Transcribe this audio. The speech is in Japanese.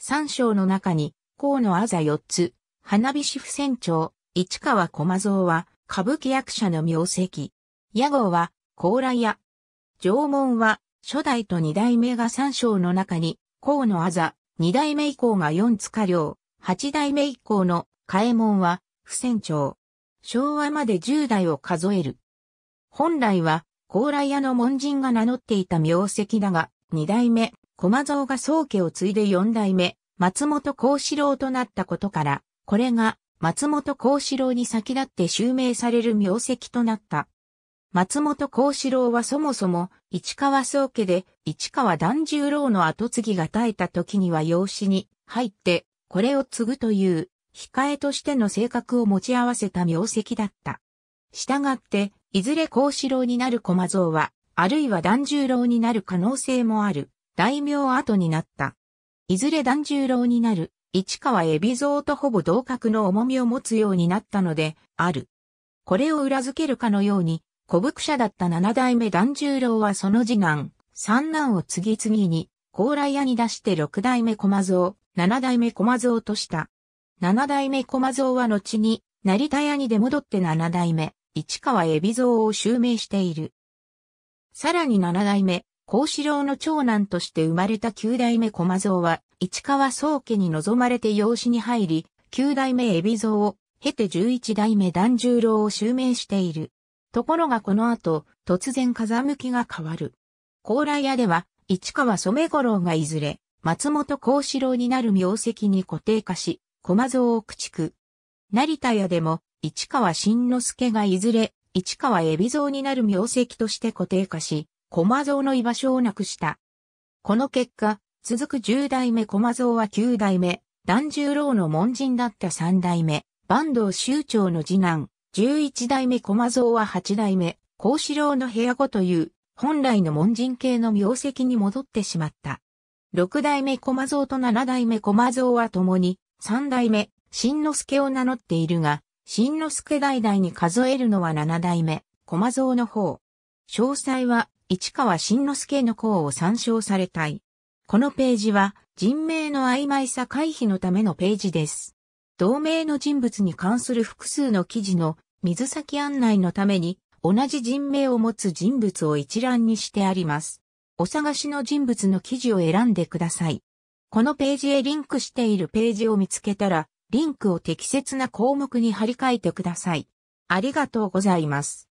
三章の中に、河野あざ四つ、花火師副船長、市川駒蔵は、歌舞伎役者の名跡。屋号は、甲来屋。縄文は、初代と二代目が三章の中に、河野あざ、二代目以降が四塚領、八代目以降の、開門は、不戦長。昭和まで十代を数える。本来は、高麗屋の門人が名乗っていた名跡だが、二代目、駒蔵が宗家を継いで四代目、松本幸四郎となったことから、これが松本幸四郎に先立って襲名される名跡となった。松本幸四郎はそもそも市川宗家で市川團十郎の後継ぎが絶えた時には養子に入ってこれを継ぐという控えとしての性格を持ち合わせた名跡だった。したがっていずれ幸四郎になる駒蔵はあるいは團十郎になる可能性もある。大名後になった。いずれ團十郎になる、市川海老蔵とほぼ同格の重みを持つようになったので、ある。これを裏付けるかのように、古武者だった七代目團十郎はその次男、三男を次々に、高麗屋に出して六代目駒蔵、七代目駒蔵とした。七代目駒蔵は後に、成田屋に出戻って七代目、市川海老蔵を襲名している。さらに七代目、孔子郎の長男として生まれた九代目駒蔵は、市川宗家に望まれて養子に入り、九代目海老蔵を、経て十一代目團十郎を襲名している。ところがこの後、突然風向きが変わる。高麗屋では、市川染五郎がいずれ、松本孔子郎になる名跡に固定化し、駒蔵を駆逐。成田屋でも、市川新之助がいずれ、市川海老蔵になる名跡として固定化し、駒蔵の居場所をなくした。この結果、続く十代目駒蔵は九代目、團十郎の門人だった三代目、坂東州長の次男、十一代目駒蔵は八代目、孔子郎の部屋子という、本来の門人系の名跡に戻ってしまった。六代目駒蔵と七代目駒蔵は共に、三代目、新之助を名乗っているが、新之助代々に数えるのは七代目、駒蔵の方。詳細は市川新之助の項を参照されたい。このページは人名の曖昧さ回避のためのページです。同名の人物に関する複数の記事の水先案内のために同じ人名を持つ人物を一覧にしてあります。お探しの人物の記事を選んでください。このページへリンクしているページを見つけたら、リンクを適切な項目に貼り替えてください。ありがとうございます。